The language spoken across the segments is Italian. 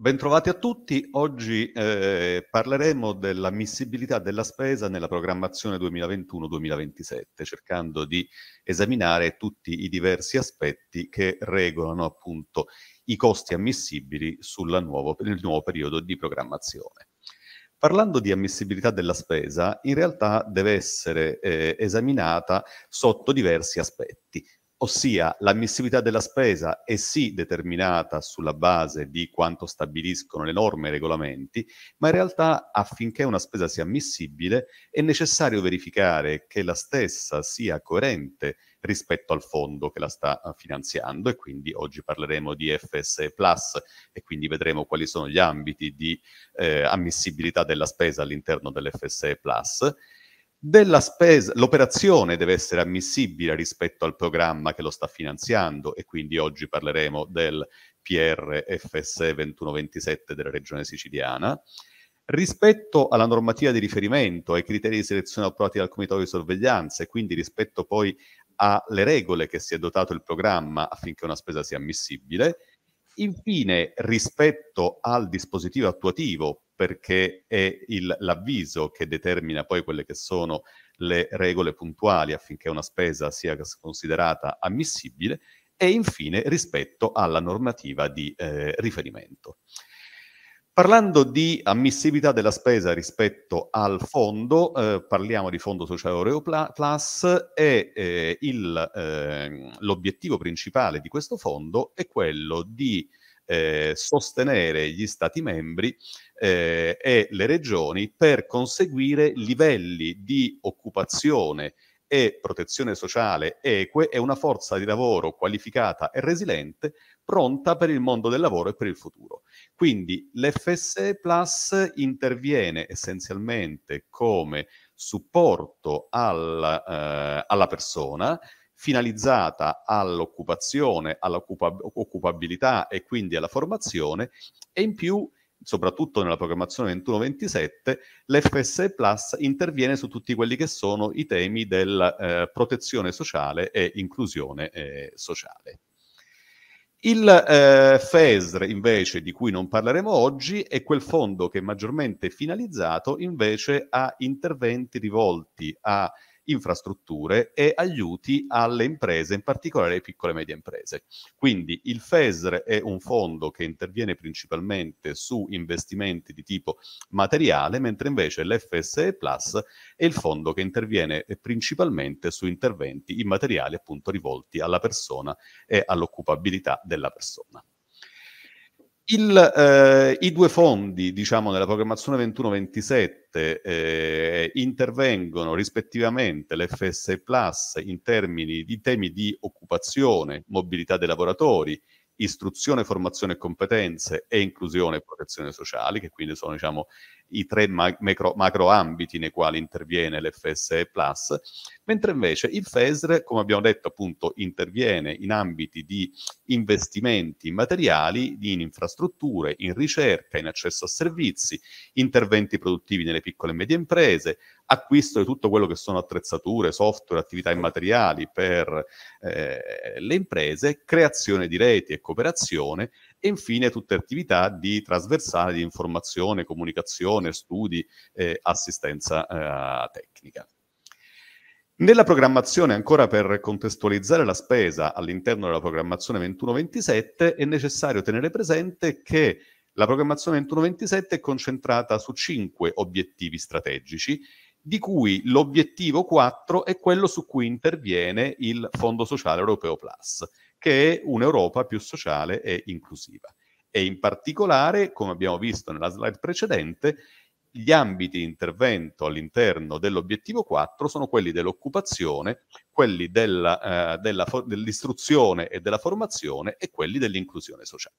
Bentrovati a tutti, oggi eh, parleremo dell'ammissibilità della spesa nella programmazione 2021-2027, cercando di esaminare tutti i diversi aspetti che regolano appunto i costi ammissibili nuovo, nel nuovo periodo di programmazione. Parlando di ammissibilità della spesa, in realtà deve essere eh, esaminata sotto diversi aspetti ossia l'ammissibilità della spesa è sì determinata sulla base di quanto stabiliscono le norme e i regolamenti, ma in realtà affinché una spesa sia ammissibile è necessario verificare che la stessa sia coerente rispetto al fondo che la sta eh, finanziando e quindi oggi parleremo di FSE Plus e quindi vedremo quali sono gli ambiti di eh, ammissibilità della spesa all'interno dell'FSE Plus della spesa, l'operazione deve essere ammissibile rispetto al programma che lo sta finanziando e quindi oggi parleremo del PRFSE 2127 della regione siciliana. Rispetto alla normativa di riferimento, ai criteri di selezione approvati dal comitato di sorveglianza e quindi rispetto poi alle regole che si è dotato il programma affinché una spesa sia ammissibile, infine rispetto al dispositivo attuativo perché è il, l'avviso che determina poi quelle che sono le regole puntuali affinché una spesa sia considerata ammissibile e infine rispetto alla normativa di eh, riferimento. Parlando di ammissibilità della spesa rispetto al fondo, eh, parliamo di Fondo Sociale Oreo Plus e eh, il, eh, l'obiettivo principale di questo fondo è quello di eh, sostenere gli Stati membri eh, e le regioni per conseguire livelli di occupazione e protezione sociale eque e una forza di lavoro qualificata e resiliente pronta per il mondo del lavoro e per il futuro. Quindi l'FSE Plus interviene essenzialmente come supporto alla, eh, alla persona finalizzata all'occupazione, all'occupabilità e quindi alla formazione e in più soprattutto nella programmazione 21-27, l'FSE Plus interviene su tutti quelli che sono i temi della eh, protezione sociale e inclusione eh, sociale. Il eh, FESR invece di cui non parleremo oggi è quel fondo che è maggiormente finalizzato invece a interventi rivolti a infrastrutture e aiuti alle imprese, in particolare alle piccole e medie imprese. Quindi il FESR è un fondo che interviene principalmente su investimenti di tipo materiale, mentre invece l'FSE Plus è il fondo che interviene eh, principalmente su interventi immateriali appunto rivolti alla persona e all'occupabilità della persona. Il, eh, I due fondi, diciamo, nella programmazione 21-27 eh, intervengono rispettivamente l'FSE Plus in termini di temi di occupazione, mobilità dei lavoratori, istruzione, formazione e competenze e inclusione e protezione sociale, che quindi sono diciamo, i tre macro, macro ambiti nei quali interviene l'FSE Plus, mentre invece il FESR, come abbiamo detto appunto, interviene in ambiti di investimenti materiali, in infrastrutture, in ricerca, in accesso a servizi, interventi produttivi nelle piccole e medie imprese, acquisto di tutto quello che sono attrezzature, software, attività immateriali per eh, le imprese, creazione di reti e cooperazione e infine tutte attività di trasversale di informazione, comunicazione, studi e eh, assistenza eh, tecnica. Nella programmazione, ancora per contestualizzare la spesa all'interno della programmazione 21-27, è necessario tenere presente che la programmazione 21-27 è concentrata su cinque obiettivi strategici di cui l'obiettivo 4 è quello su cui interviene il Fondo Sociale Europeo Plus, che è un'Europa più sociale e inclusiva. E in particolare, come abbiamo visto nella slide precedente, gli ambiti di intervento all'interno dell'obiettivo 4 sono quelli dell'occupazione, quelli della, eh, della dell'istruzione e della formazione e quelli dell'inclusione sociale.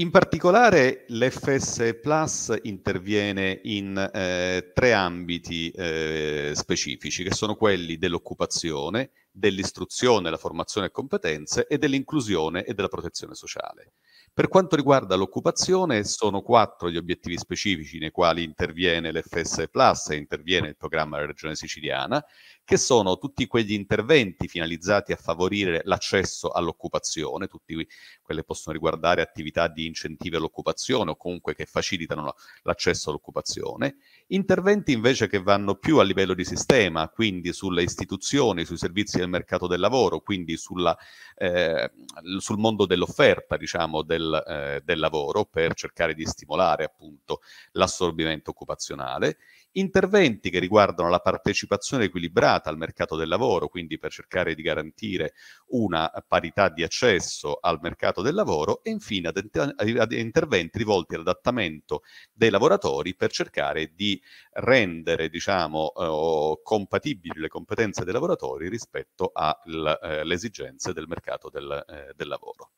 In particolare l'FS Plus interviene in eh, tre ambiti eh, specifici, che sono quelli dell'occupazione, dell'istruzione, la formazione e competenze e dell'inclusione e della protezione sociale. Per quanto riguarda l'occupazione, sono quattro gli obiettivi specifici nei quali interviene l'FSE Plus e interviene il programma della Regione Siciliana, che sono tutti quegli interventi finalizzati a favorire l'accesso all'occupazione, tutti quelle possono riguardare attività di incentivi all'occupazione o comunque che facilitano l'accesso all'occupazione, Interventi invece che vanno più a livello di sistema, quindi sulle istituzioni, sui servizi del mercato del lavoro, quindi sulla, eh, sul mondo dell'offerta diciamo, del, eh, del lavoro per cercare di stimolare appunto l'assorbimento occupazionale interventi che riguardano la partecipazione equilibrata al mercato del lavoro, quindi per cercare di garantire una parità di accesso al mercato del lavoro e infine ad, ad interventi rivolti all'adattamento dei lavoratori per cercare di rendere diciamo, eh, compatibili le competenze dei lavoratori rispetto alle eh, esigenze del mercato del, eh, del lavoro.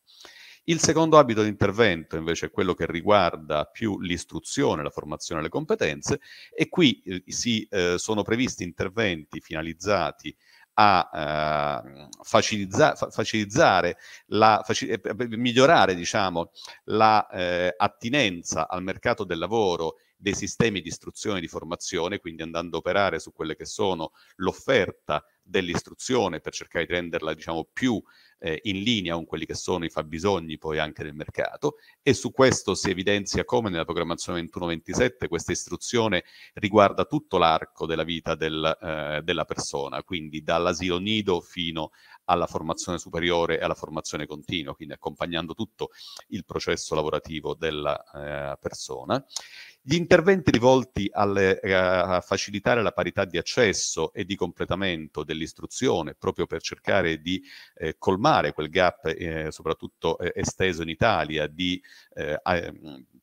Il secondo abito di intervento invece è quello che riguarda più l'istruzione, la formazione e le competenze e qui eh, si, eh, sono previsti interventi finalizzati a eh, facilizzare, la, faci, eh, migliorare diciamo, la eh, attinenza al mercato del lavoro dei sistemi di istruzione e di formazione, quindi andando a operare su quelle che sono l'offerta dell'istruzione per cercare di renderla diciamo, più eh, in linea con quelli che sono i fabbisogni poi anche del mercato e su questo si evidenzia come nella programmazione 21-27 questa istruzione riguarda tutto l'arco della vita del, eh, della persona, quindi dall'asilo nido fino alla formazione superiore e alla formazione continua, quindi accompagnando tutto il processo lavorativo della eh, persona. Gli interventi rivolti alle, eh, a facilitare la parità di accesso e di completamento dell'istruzione, proprio per cercare di eh, colmare quel gap, eh, soprattutto eh, esteso in Italia, di, eh,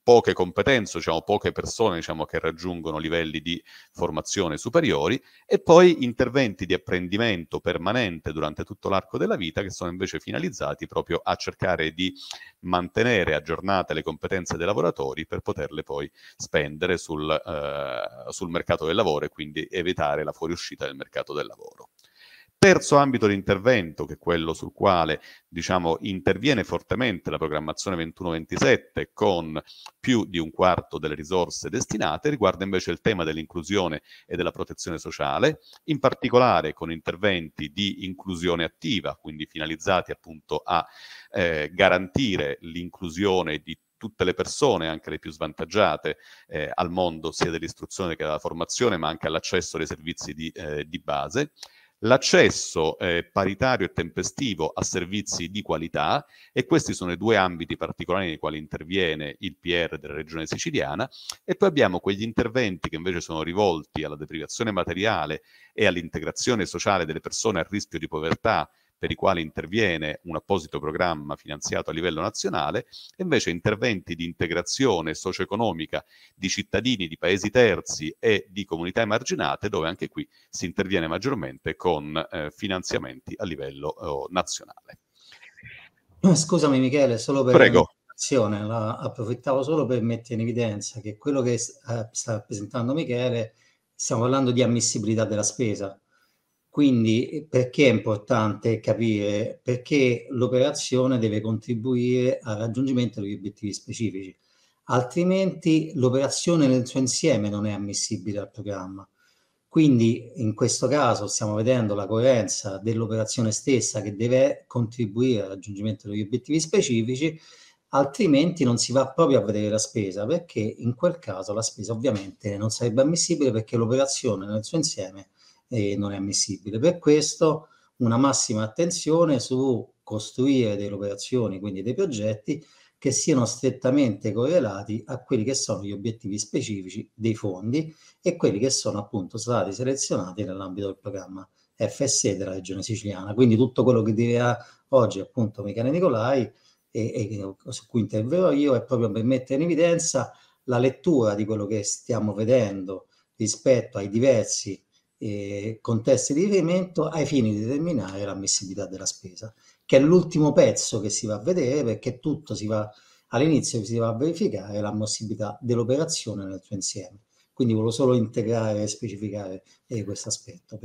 poche competenze, diciamo, poche persone diciamo, che raggiungono livelli di formazione superiori e poi interventi di apprendimento permanente durante tutto l'arco della vita che sono invece finalizzati proprio a cercare di mantenere aggiornate le competenze dei lavoratori per poterle poi spendere sul, eh, sul mercato del lavoro e quindi evitare la fuoriuscita del mercato del lavoro. Terzo ambito di intervento, che è quello sul quale diciamo, interviene fortemente la programmazione 21-27 con più di un quarto delle risorse destinate, riguarda invece il tema dell'inclusione e della protezione sociale, in particolare con interventi di inclusione attiva, quindi finalizzati appunto a eh, garantire l'inclusione di tutte le persone, anche le più svantaggiate, eh, al mondo sia dell'istruzione che della formazione, ma anche all'accesso ai servizi di, eh, di base. L'accesso eh, paritario e tempestivo a servizi di qualità e questi sono i due ambiti particolari nei quali interviene il PR della regione siciliana e poi abbiamo quegli interventi che invece sono rivolti alla deprivazione materiale e all'integrazione sociale delle persone a rischio di povertà per i quali interviene un apposito programma finanziato a livello nazionale, e invece interventi di integrazione socio-economica di cittadini di paesi terzi e di comunità emarginate, dove anche qui si interviene maggiormente con eh, finanziamenti a livello eh, nazionale. Scusami Michele, solo per Prego. La, approfittavo solo per mettere in evidenza che quello che eh, sta presentando Michele, stiamo parlando di ammissibilità della spesa quindi eh, perché è importante capire? Perché l'operazione deve contribuire al raggiungimento degli obiettivi specifici, altrimenti l'operazione nel suo insieme non è ammissibile al programma. Quindi in questo caso stiamo vedendo la coerenza dell'operazione stessa che deve contribuire al raggiungimento degli obiettivi specifici, altrimenti non si va proprio a vedere la spesa, perché in quel caso la spesa ovviamente non sarebbe ammissibile perché l'operazione nel suo insieme e non è ammissibile. Per questo una massima attenzione su costruire delle operazioni, quindi dei progetti, che siano strettamente correlati a quelli che sono gli obiettivi specifici dei fondi e quelli che sono appunto stati selezionati nell'ambito del programma FSE della regione siciliana. Quindi tutto quello che dirà oggi appunto Michele Nicolai e, e su cui interverrò io è proprio per mettere in evidenza la lettura di quello che stiamo vedendo rispetto ai diversi eh, con di riferimento ai fini di determinare l'ammissibilità della spesa, che è l'ultimo pezzo che si va a vedere perché tutto si va all'inizio si va a verificare l'ammissibilità dell'operazione nel suo insieme. Quindi volevo solo integrare e specificare eh, questo aspetto.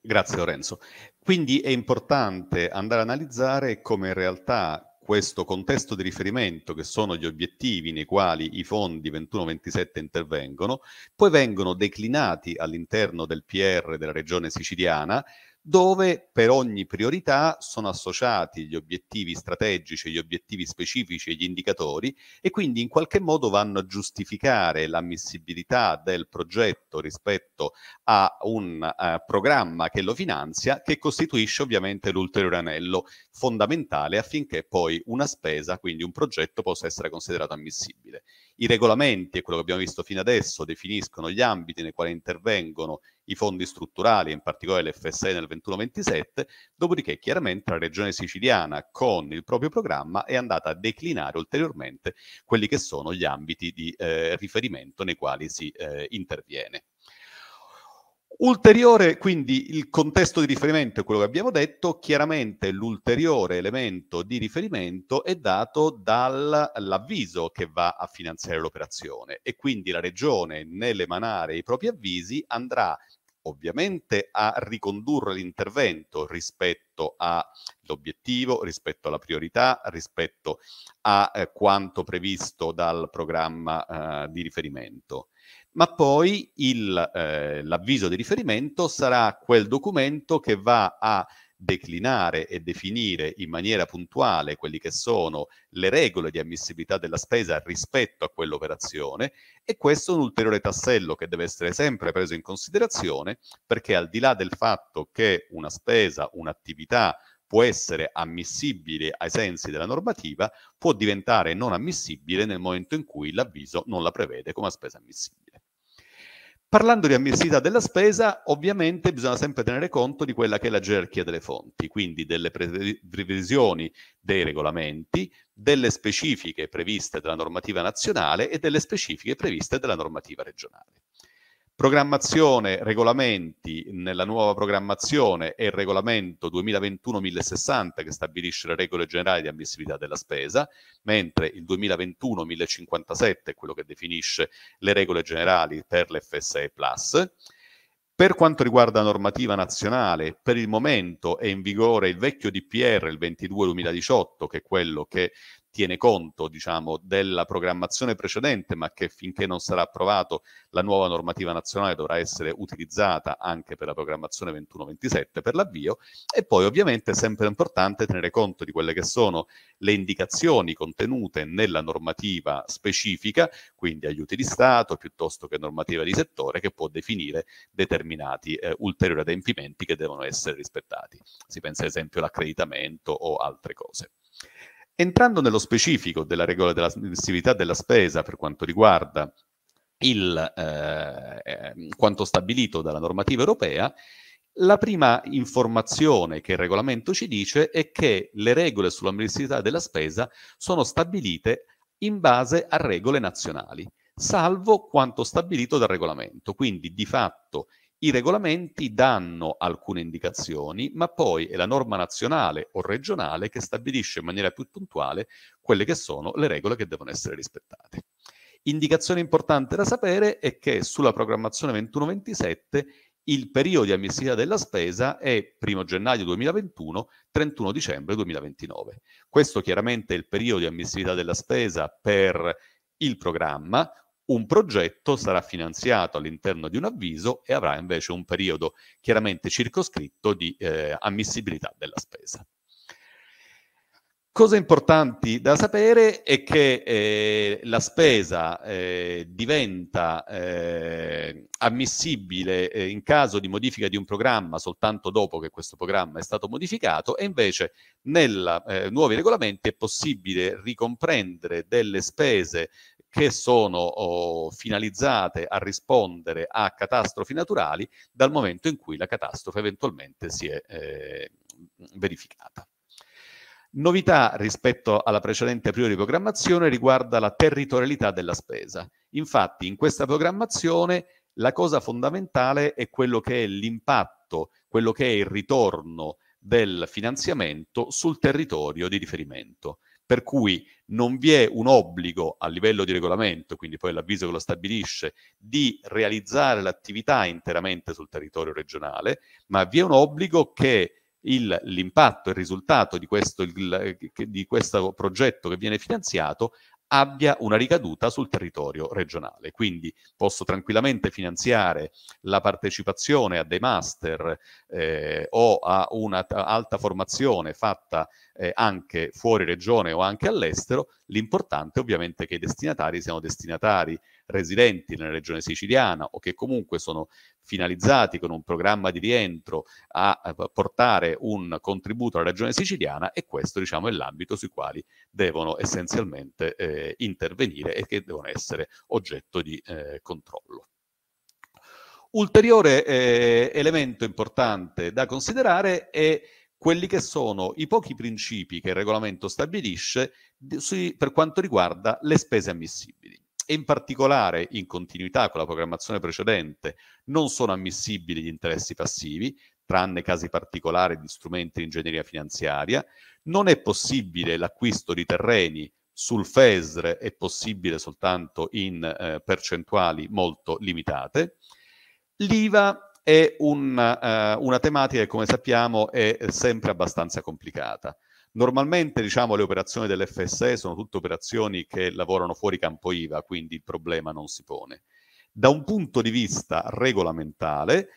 Grazie Lorenzo. Quindi è importante andare a analizzare come in realtà questo contesto di riferimento che sono gli obiettivi nei quali i fondi 21-27 intervengono, poi vengono declinati all'interno del PR della regione siciliana dove per ogni priorità sono associati gli obiettivi strategici, gli obiettivi specifici e gli indicatori e quindi in qualche modo vanno a giustificare l'ammissibilità del progetto rispetto a un uh, programma che lo finanzia che costituisce ovviamente l'ulteriore anello fondamentale affinché poi una spesa, quindi un progetto, possa essere considerato ammissibile. I regolamenti, e quello che abbiamo visto fino adesso, definiscono gli ambiti nei quali intervengono i fondi strutturali, in particolare l'FSE nel 21-27, dopodiché chiaramente la regione siciliana con il proprio programma è andata a declinare ulteriormente quelli che sono gli ambiti di eh, riferimento nei quali si eh, interviene. Ulteriore, quindi il contesto di riferimento è quello che abbiamo detto, chiaramente l'ulteriore elemento di riferimento è dato dall'avviso che va a finanziare l'operazione e quindi la regione nell'emanare i propri avvisi andrà ovviamente a ricondurre l'intervento rispetto all'obiettivo, rispetto alla priorità, rispetto a eh, quanto previsto dal programma eh, di riferimento ma poi il, eh, l'avviso di riferimento sarà quel documento che va a declinare e definire in maniera puntuale quelli che sono le regole di ammissibilità della spesa rispetto a quell'operazione e questo è un ulteriore tassello che deve essere sempre preso in considerazione perché al di là del fatto che una spesa, un'attività può essere ammissibile ai sensi della normativa, può diventare non ammissibile nel momento in cui l'avviso non la prevede come spesa ammissibile. Parlando di ammissibilità della spesa, ovviamente bisogna sempre tenere conto di quella che è la gerarchia delle fonti, quindi delle previsioni dei regolamenti, delle specifiche previste dalla normativa nazionale e delle specifiche previste dalla normativa regionale. Programmazione, regolamenti, nella nuova programmazione è il regolamento 2021-1060 che stabilisce le regole generali di ammissibilità della spesa, mentre il 2021-1057 è quello che definisce le regole generali per l'FSE Plus. Per quanto riguarda la normativa nazionale, per il momento è in vigore il vecchio DPR, il 22-2018, che è quello che tiene conto diciamo, della programmazione precedente, ma che finché non sarà approvato la nuova normativa nazionale dovrà essere utilizzata anche per la programmazione 21-27 per l'avvio e poi ovviamente è sempre importante tenere conto di quelle che sono le indicazioni contenute nella normativa specifica, quindi aiuti di Stato piuttosto che normativa di settore che può definire determinati eh, ulteriori adempimenti che devono essere rispettati. Si pensa ad esempio all'accreditamento o altre cose. Entrando nello specifico della regola dell'aggressività della spesa per quanto riguarda il, eh, ehm, quanto stabilito dalla normativa europea, la prima informazione che il regolamento ci dice è che le regole sull'amministratività della spesa sono stabilite in base a regole nazionali, salvo quanto stabilito dal regolamento. Quindi di fatto i regolamenti danno alcune indicazioni, ma poi è la norma nazionale o regionale che stabilisce in maniera più puntuale quelle che sono le regole che devono essere rispettate. Indicazione importante da sapere è che sulla programmazione 21-27 il periodo di ammissibilità della spesa è 1 gennaio 2021, 31 dicembre 2029. Questo chiaramente è il periodo di ammissibilità della spesa per il programma, un progetto sarà finanziato all'interno di un avviso e avrà invece un periodo chiaramente circoscritto di eh, ammissibilità della spesa. Cose importanti da sapere è che eh, la spesa eh, diventa eh, ammissibile eh, in caso di modifica di un programma soltanto dopo che questo programma è stato modificato e invece nei eh, nuovi regolamenti è possibile ricomprendere delle spese che sono oh, finalizzate a rispondere a catastrofi naturali dal momento in cui la catastrofe eventualmente si è eh, verificata. Novità rispetto alla precedente priori programmazione riguarda la territorialità della spesa. Infatti in questa programmazione la cosa fondamentale è quello che è l'impatto, quello che è il ritorno del finanziamento sul territorio di riferimento per cui non vi è un obbligo a livello di regolamento, quindi poi l'avviso che lo stabilisce, di realizzare l'attività interamente sul territorio regionale, ma vi è un obbligo che il, l'impatto, il risultato di questo, il, di questo progetto che viene finanziato abbia una ricaduta sul territorio regionale. Quindi posso tranquillamente finanziare la partecipazione a dei master eh, o a un'alta formazione fatta eh, anche fuori regione o anche all'estero. L'importante ovviamente è che i destinatari siano destinatari residenti nella regione siciliana o che comunque sono finalizzati con un programma di rientro a, portare un contributo alla regione siciliana e questo diciamo, è l'ambito sui quali devono essenzialmente eh, intervenire e che devono essere oggetto di eh, controllo. Ulteriore eh, elemento importante da considerare è quelli che sono i pochi principi che il regolamento stabilisce di, su, per quanto riguarda le spese ammissibili e in particolare in continuità con la programmazione precedente non sono ammissibili gli interessi passivi, tranne casi particolari di strumenti di ingegneria finanziaria, non è possibile l'acquisto di terreni sul FESR è possibile soltanto in eh, percentuali molto limitate. L'IVA è un, eh, una tematica che, come sappiamo, è sempre abbastanza complicata. Normalmente diciamo, le operazioni dell'FSE sono tutte operazioni che lavorano fuori campo IVA, quindi il problema non si pone. Da un punto di vista regolamentare,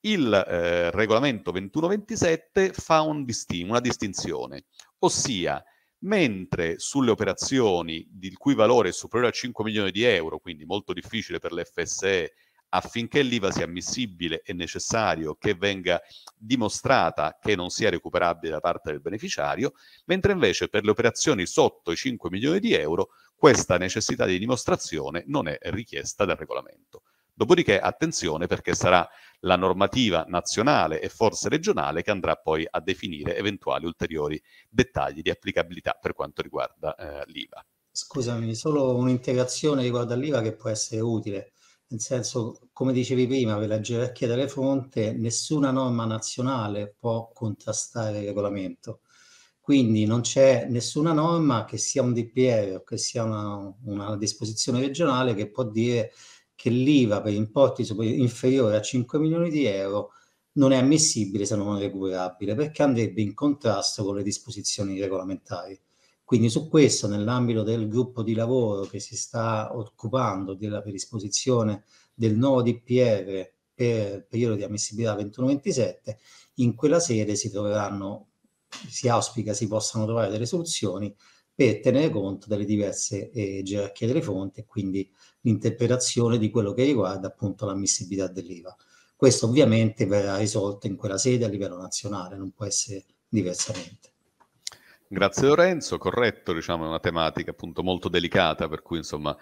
il eh, regolamento 2127 fa un distin- una distinzione, ossia mentre sulle operazioni il cui valore è superiore a 5 milioni di euro, quindi molto difficile per l'FSE affinché l'IVA sia ammissibile è necessario che venga dimostrata che non sia recuperabile da parte del beneficiario, mentre invece per le operazioni sotto i 5 milioni di euro questa necessità di dimostrazione non è richiesta dal regolamento. Dopodiché attenzione perché sarà la normativa nazionale e forse regionale che andrà poi a definire eventuali ulteriori dettagli di applicabilità per quanto riguarda eh, l'IVA. Scusami, solo un'integrazione riguardo all'IVA che può essere utile nel senso, come dicevi prima, per la gerarchia delle fronte nessuna norma nazionale può contrastare il regolamento. Quindi non c'è nessuna norma che sia un DPR o che sia una, una disposizione regionale che può dire che l'IVA per importi inferiori a 5 milioni di euro non è ammissibile se non recuperabile perché andrebbe in contrasto con le disposizioni regolamentari. Quindi su questo, nell'ambito del gruppo di lavoro che si sta occupando della predisposizione del nuovo DPR per il periodo di ammissibilità 21-27, in quella sede si troveranno, si auspica si possano trovare delle soluzioni per tenere conto delle diverse eh, gerarchie delle fonti e quindi l'interpretazione di quello che riguarda appunto l'ammissibilità dell'IVA. Questo ovviamente verrà risolto in quella sede a livello nazionale, non può essere diversamente. Grazie Lorenzo, corretto, diciamo è una tematica appunto molto delicata per cui insomma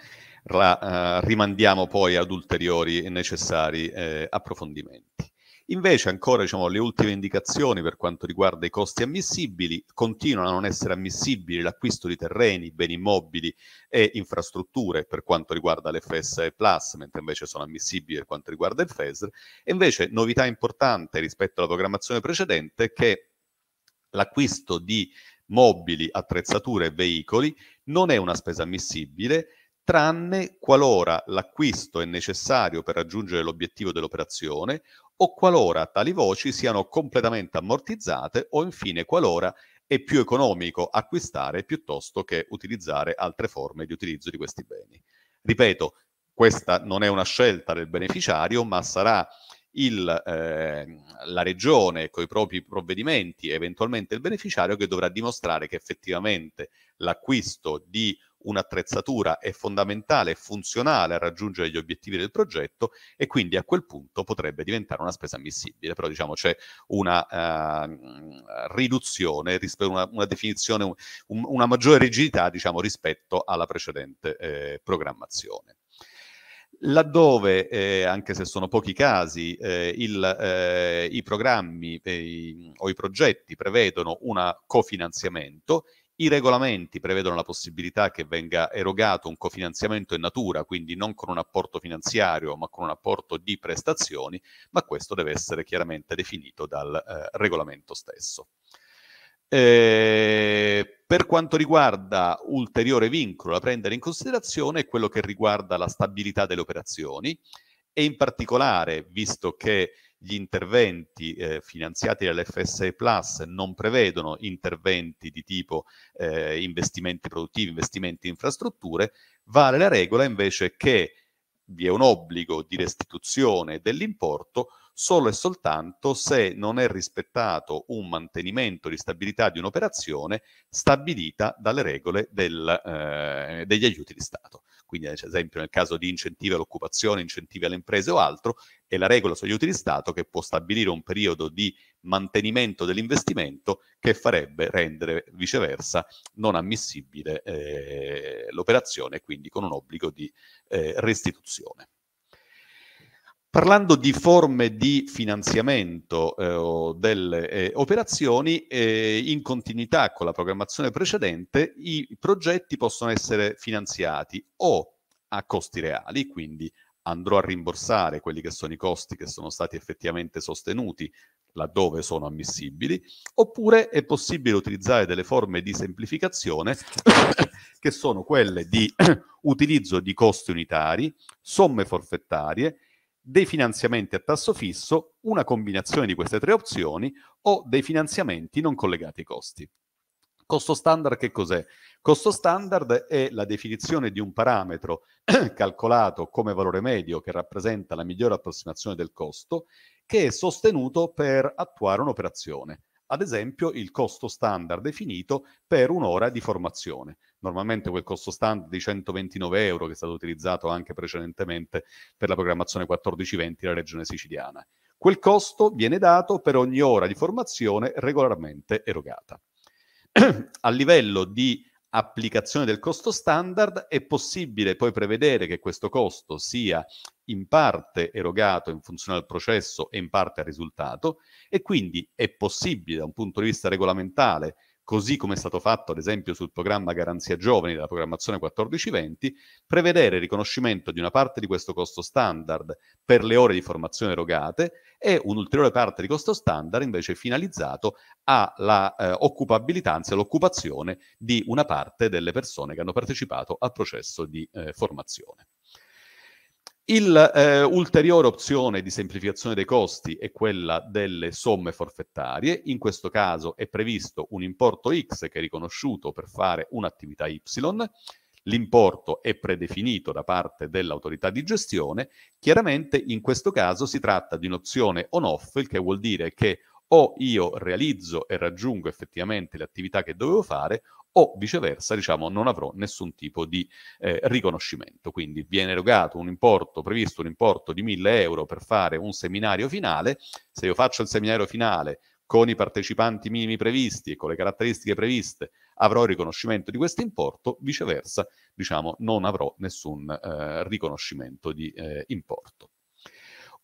ra, uh, rimandiamo poi ad ulteriori e necessari eh, approfondimenti. Invece ancora diciamo, le ultime indicazioni per quanto riguarda i costi ammissibili continuano a non essere ammissibili l'acquisto di terreni, beni immobili e infrastrutture per quanto riguarda l'FS Plus, mentre invece sono ammissibili per quanto riguarda il FESR. E invece novità importante rispetto alla programmazione precedente è che l'acquisto di mobili, attrezzature e veicoli non è una spesa ammissibile tranne qualora l'acquisto è necessario per raggiungere l'obiettivo dell'operazione o qualora tali voci siano completamente ammortizzate o infine qualora è più economico acquistare piuttosto che utilizzare altre forme di utilizzo di questi beni. Ripeto, questa non è una scelta del beneficiario, ma sarà il, eh, la regione con i propri provvedimenti, e eventualmente il beneficiario che dovrà dimostrare che effettivamente l'acquisto di un'attrezzatura è fondamentale e funzionale a raggiungere gli obiettivi del progetto e quindi a quel punto potrebbe diventare una spesa ammissibile, però diciamo c'è una eh, riduzione, una, una definizione, un, una maggiore rigidità diciamo, rispetto alla precedente eh, programmazione laddove, eh, anche se sono pochi casi, eh, il, eh, i programmi eh, i, o i progetti prevedono un cofinanziamento, i regolamenti prevedono la possibilità che venga erogato un cofinanziamento in natura, quindi non con un apporto finanziario, ma con un apporto di prestazioni, ma questo deve essere chiaramente definito dal eh, regolamento stesso. Eh, per quanto riguarda ulteriore vincolo da prendere in considerazione è quello che riguarda la stabilità delle operazioni e in particolare, visto che gli interventi eh, finanziati dall'FSE Plus non prevedono interventi di tipo eh, investimenti produttivi, investimenti in infrastrutture, vale la regola invece che vi è un obbligo di restituzione dell'importo solo e soltanto se non è rispettato un mantenimento di stabilità di un'operazione stabilita dalle regole del, eh, degli aiuti di Stato. Quindi ad esempio nel caso di incentivi all'occupazione, incentivi alle imprese o altro, è la regola sugli aiuti di Stato che può stabilire un periodo di mantenimento dell'investimento che farebbe rendere viceversa non ammissibile eh, l'operazione, quindi con un obbligo di eh, restituzione. Parlando di forme di finanziamento eh, delle eh, operazioni, eh, in continuità con la programmazione precedente, i progetti possono essere finanziati o a costi reali, quindi andrò a rimborsare quelli che sono i costi che sono stati effettivamente sostenuti laddove sono ammissibili, oppure è possibile utilizzare delle forme di semplificazione che sono quelle di utilizzo di costi unitari, somme forfettarie dei finanziamenti a tasso fisso, una combinazione di queste tre opzioni o dei finanziamenti non collegati ai costi. Costo standard che cos'è? Costo standard è la definizione di un parametro calcolato come valore medio che rappresenta la migliore approssimazione del costo che è sostenuto per attuare un'operazione ad esempio il costo standard definito per un'ora di formazione. Normalmente quel costo standard di 129 euro che è stato utilizzato anche precedentemente per la programmazione 1420 della regione siciliana. Quel costo viene dato per ogni ora di formazione regolarmente erogata. A livello di applicazione del costo standard è possibile poi prevedere che questo costo sia in parte erogato in funzione al processo e in parte al risultato e quindi è possibile da un punto di vista regolamentare così come è stato fatto ad esempio sul programma Garanzia Giovani della programmazione 14-20, prevedere il riconoscimento di una parte di questo costo standard per le ore di formazione erogate e un'ulteriore parte di costo standard invece finalizzato alla eh, occupabilità, anzi all'occupazione di una parte delle persone che hanno partecipato al processo di eh, formazione. L'ulteriore eh, opzione di semplificazione dei costi è quella delle somme forfettarie. In questo caso è previsto un importo X che è riconosciuto per fare un'attività Y. L'importo è predefinito da parte dell'autorità di gestione. Chiaramente in questo caso si tratta di un'opzione on-off, il che vuol dire che o io realizzo e raggiungo effettivamente le attività che dovevo fare, o viceversa, diciamo, non avrò nessun tipo di eh, riconoscimento. Quindi viene erogato un importo, previsto un importo di 1000 euro per fare un seminario finale. Se io faccio il seminario finale con i partecipanti minimi previsti e con le caratteristiche previste, avrò il riconoscimento di questo importo, viceversa, diciamo, non avrò nessun eh, riconoscimento di eh, importo.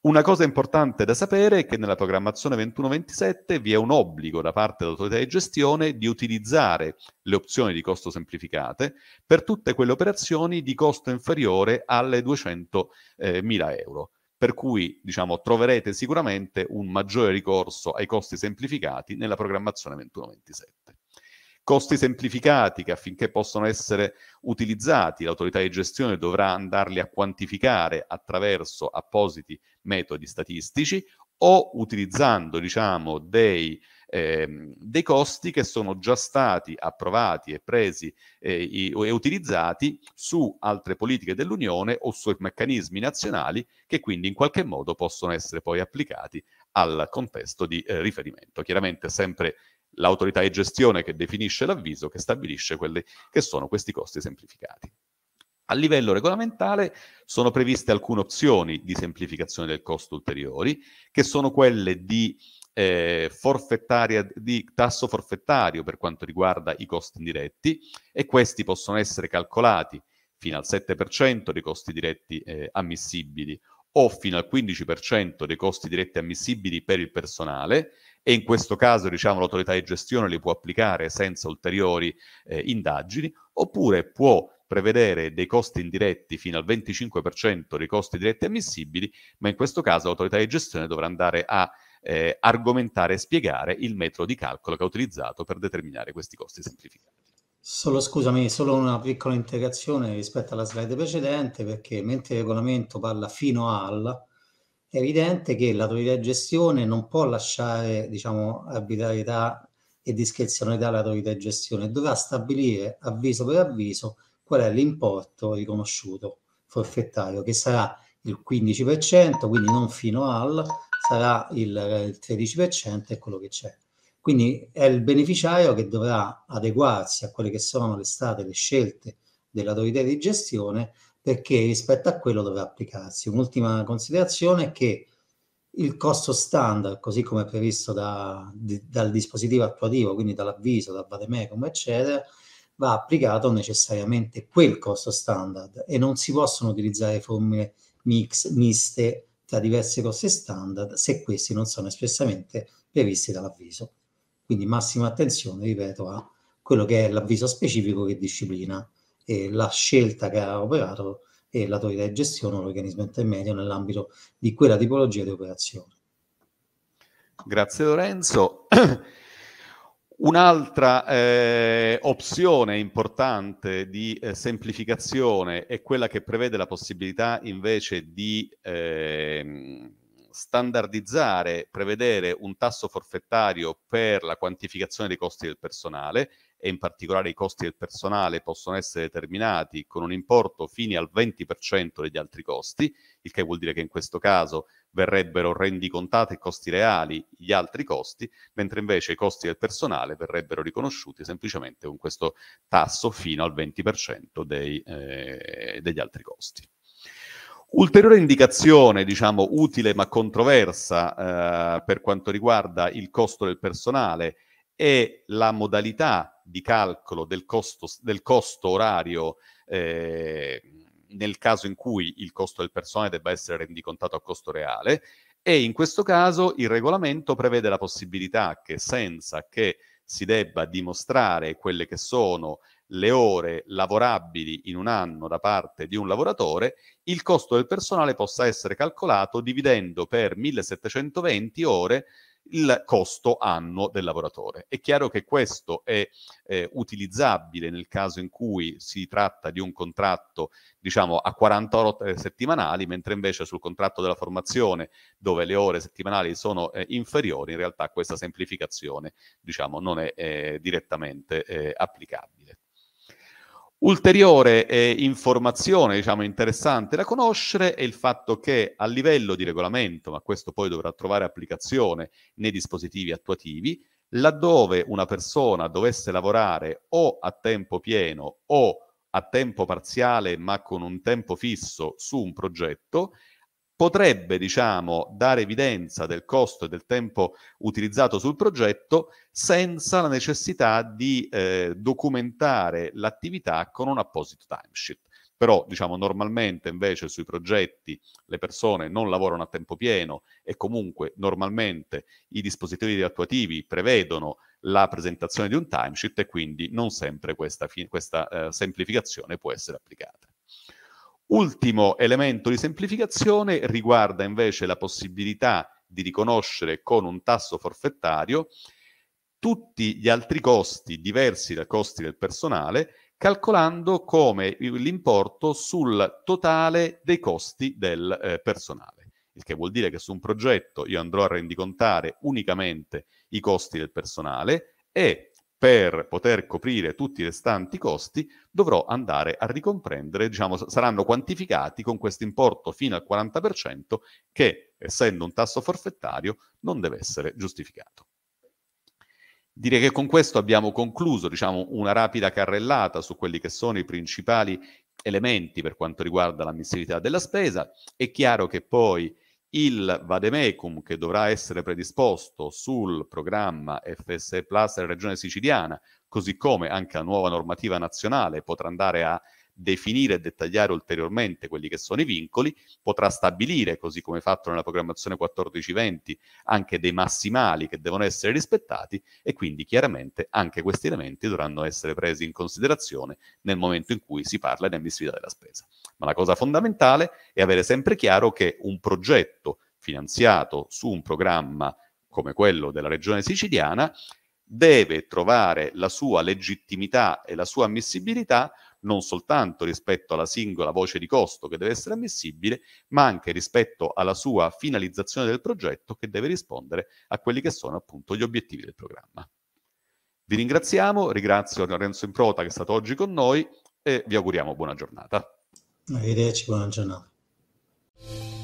Una cosa importante da sapere è che nella programmazione 21-27 vi è un obbligo da parte dell'autorità di gestione di utilizzare le opzioni di costo semplificate per tutte quelle operazioni di costo inferiore alle 200.000 euro. Per cui diciamo, troverete sicuramente un maggiore ricorso ai costi semplificati nella programmazione 21-27 costi semplificati che affinché possano essere utilizzati, l'autorità di gestione dovrà andarli a quantificare attraverso appositi metodi statistici o utilizzando diciamo, dei, eh, dei costi che sono già stati approvati e presi eh, i, e utilizzati su altre politiche dell'Unione o su meccanismi nazionali che quindi in qualche modo possono essere poi applicati al contesto di eh, riferimento. Chiaramente sempre l'autorità di gestione che definisce l'avviso, che stabilisce quelli che sono questi costi semplificati. A livello regolamentare sono previste alcune opzioni di semplificazione del costo ulteriori, che sono quelle di, eh, di tasso forfettario per quanto riguarda i costi indiretti e questi possono essere calcolati fino al 7% dei costi diretti eh, ammissibili o fino al 15% dei costi diretti ammissibili per il personale e in questo caso diciamo, l'autorità di gestione li può applicare senza ulteriori eh, indagini, oppure può prevedere dei costi indiretti fino al 25% dei costi diretti ammissibili, ma in questo caso l'autorità di gestione dovrà andare a eh, argomentare e spiegare il metodo di calcolo che ha utilizzato per determinare questi costi semplificati. Solo scusami, solo una piccola integrazione rispetto alla slide precedente, perché mentre il regolamento parla fino al, è evidente che l'autorità di gestione non può lasciare diciamo, arbitrarietà e discrezionalità all'autorità di gestione, dovrà stabilire avviso per avviso qual è l'importo riconosciuto forfettario, che sarà il 15%, quindi non fino al, sarà il 13% è quello che c'è. Quindi è il beneficiario che dovrà adeguarsi a quelle che sono le state le scelte dell'autorità di gestione perché rispetto a quello doveva applicarsi. Un'ultima considerazione è che il costo standard, così come previsto da, di, dal dispositivo attuativo, quindi dall'avviso, dal vademecum, eccetera, va applicato necessariamente quel costo standard e non si possono utilizzare formule mix, miste tra diversi costi standard se questi non sono espressamente previsti dall'avviso. Quindi massima attenzione, ripeto, a quello che è l'avviso specifico che disciplina eh, la scelta che ha operato e l'autorità di gestione o l'organismo intermedio nell'ambito di quella tipologia di operazione. Grazie Lorenzo. Un'altra eh, opzione importante di eh, semplificazione è quella che prevede la possibilità invece di eh, standardizzare, prevedere un tasso forfettario per la quantificazione dei costi del personale e in particolare i costi del personale possono essere determinati con un importo fino al 20% degli altri costi, il che vuol dire che in questo caso verrebbero rendicontati i costi reali, gli altri costi, mentre invece i costi del personale verrebbero riconosciuti semplicemente con questo tasso fino al 20% dei, eh, degli altri costi. Ulteriore indicazione, diciamo, utile ma controversa eh, per quanto riguarda il costo del personale è la modalità di calcolo del costo, del costo orario eh, nel caso in cui il costo del personale debba essere rendicontato a costo reale e in questo caso il regolamento prevede la possibilità che senza che si debba dimostrare quelle che sono le ore lavorabili in un anno da parte di un lavoratore, il costo del personale possa essere calcolato dividendo per 1720 ore il costo anno del lavoratore. È chiaro che questo è eh, utilizzabile nel caso in cui si tratta di un contratto diciamo a 40 ore eh, settimanali, mentre invece sul contratto della formazione dove le ore settimanali sono eh, inferiori, in realtà questa semplificazione diciamo non è eh, direttamente eh, applicabile. Ulteriore eh, informazione, diciamo, interessante da conoscere è il fatto che a livello di regolamento, ma questo poi dovrà trovare applicazione nei dispositivi attuativi, laddove una persona dovesse lavorare o a tempo pieno o a tempo parziale, ma con un tempo fisso su un progetto, potrebbe diciamo, dare evidenza del costo e del tempo utilizzato sul progetto senza la necessità di eh, documentare l'attività con un apposito timesheet. Però diciamo, normalmente invece sui progetti le persone non lavorano a tempo pieno e comunque normalmente i dispositivi attuativi prevedono la presentazione di un timesheet e quindi non sempre questa, questa eh, semplificazione può essere applicata. Ultimo elemento di semplificazione riguarda invece la possibilità di riconoscere con un tasso forfettario tutti gli altri costi diversi dai costi del personale, calcolando come l'importo sul totale dei costi del eh, personale. Il che vuol dire che su un progetto io andrò a rendicontare unicamente i costi del personale e per poter coprire tutti i restanti costi dovrò andare a ricomprendere, diciamo, saranno quantificati con questo importo fino al 40% che, essendo un tasso forfettario, non deve essere giustificato. Direi che con questo abbiamo concluso diciamo, una rapida carrellata su quelli che sono i principali elementi per quanto riguarda l'ammissibilità della spesa. È chiaro che poi il vademecum che dovrà essere predisposto sul programma FSE Plus della Regione Siciliana, così come anche la nuova normativa nazionale potrà andare a definire e dettagliare ulteriormente quelli che sono i vincoli, potrà stabilire, così come fatto nella programmazione 14-20, anche dei massimali che devono essere rispettati e quindi chiaramente anche questi elementi dovranno essere presi in considerazione nel momento in cui si parla di ammissibilità della spesa. Ma la cosa fondamentale è avere sempre chiaro che un progetto finanziato su un programma come quello della regione siciliana deve trovare la sua legittimità e la sua ammissibilità non soltanto rispetto alla singola voce di costo che deve essere ammissibile, ma anche rispetto alla sua finalizzazione del progetto che deve rispondere a quelli che sono appunto gli obiettivi del programma. Vi ringraziamo, ringrazio Lorenzo Improta che è stato oggi con noi e vi auguriamo buona giornata. Arrivederci, buona giornata.